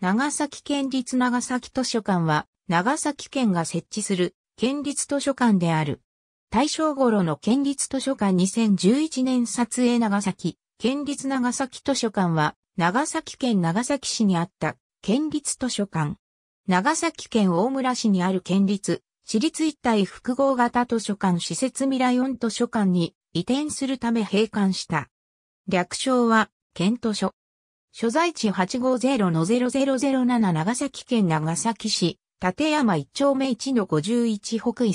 長崎県立長崎図書館は、長崎県が設置する県立図書館である。大正頃の県立図書館2011年撮影長崎、県立長崎図書館は、長崎県長崎市にあった県立図書館。長崎県大村市にある県立、市立一体複合型図書館施設ミライオン図書館に移転するため閉館した。略称は、県図書。所在地850 0007長崎県長崎市、立山1丁目1の51北緯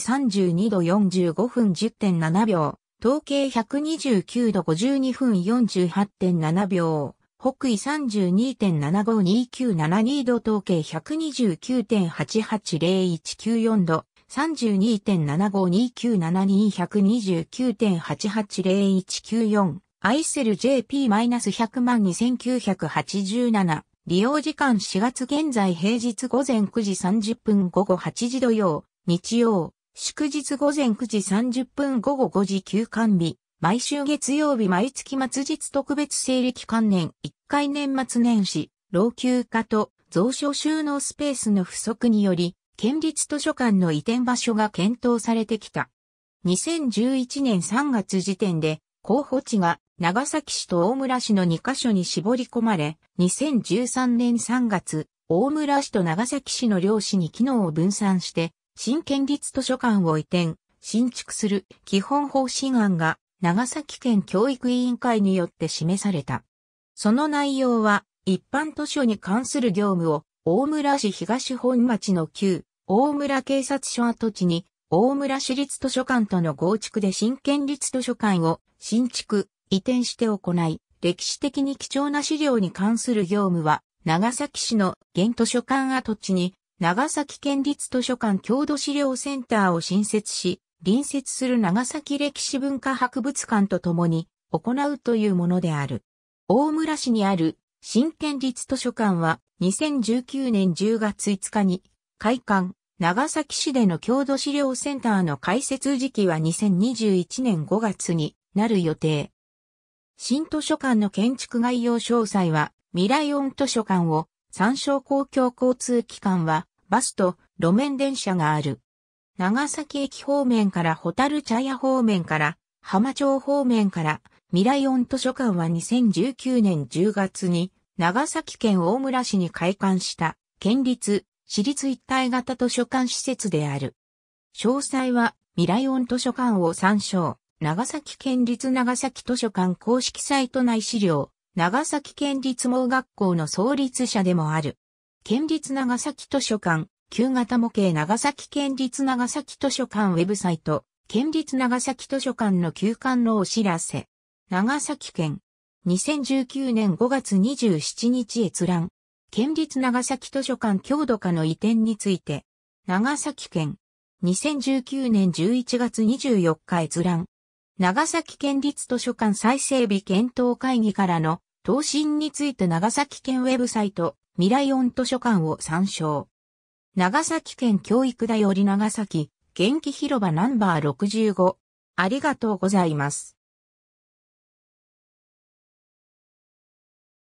32度45分10.7秒、東経129度52分48.7秒、北緯32.752972度東経129.880194度、32.75297229.880194 1アイセル JP-100 万2987。利用時間4月現在平日午前9時30分午後8時土曜、日曜、祝日午前9時30分午後5時休館日。毎週月曜日毎月末日特別整理期間年1回年末年始、老朽化と蔵書収納スペースの不足により、県立図書館の移転場所が検討されてきた。2011年3月時点で候補地が長崎市と大村市の2カ所に絞り込まれ、2013年3月、大村市と長崎市の両市に機能を分散して、新県立図書館を移転、新築する基本方針案が長崎県教育委員会によって示された。その内容は一般図書に関する業務を大村市東本町の旧大村警察署跡地に大村市立図書館との合築で新県立図書館を新築移転して行い、歴史的に貴重な資料に関する業務は、長崎市の現図書館跡地に、長崎県立図書館郷土資料センターを新設し、隣接する長崎歴史文化博物館とともに行うというものである。大村市にある新県立図書館は2019年10月5日に開館、長崎市での郷土資料センターの開設時期は2021年5月になる予定。新図書館の建築概要詳細は、未来音図書館を、参照公共交通機関は、バスと路面電車がある。長崎駅方面からホタル茶屋方面から、浜町方面から、未来音図書館は2019年10月に、長崎県大村市に開館した、県立、私立一体型図書館施設である。詳細は、未来音図書館を参照。長崎県立長崎図書館公式サイト内資料、長崎県立盲学校の創立者でもある。県立長崎図書館、旧型模型長崎県立長崎図書館ウェブサイト、県立長崎図書館の休館のお知らせ。長崎県、2019年5月27日閲覧。県立長崎図書館郷土化の移転について。長崎県、2019年11月24日閲覧。長崎県立図書館再整備検討会議からの答申について長崎県ウェブサイト未来音図書館を参照。長崎県教育だより長崎、元気広場ナンバー65。ありがとうございます。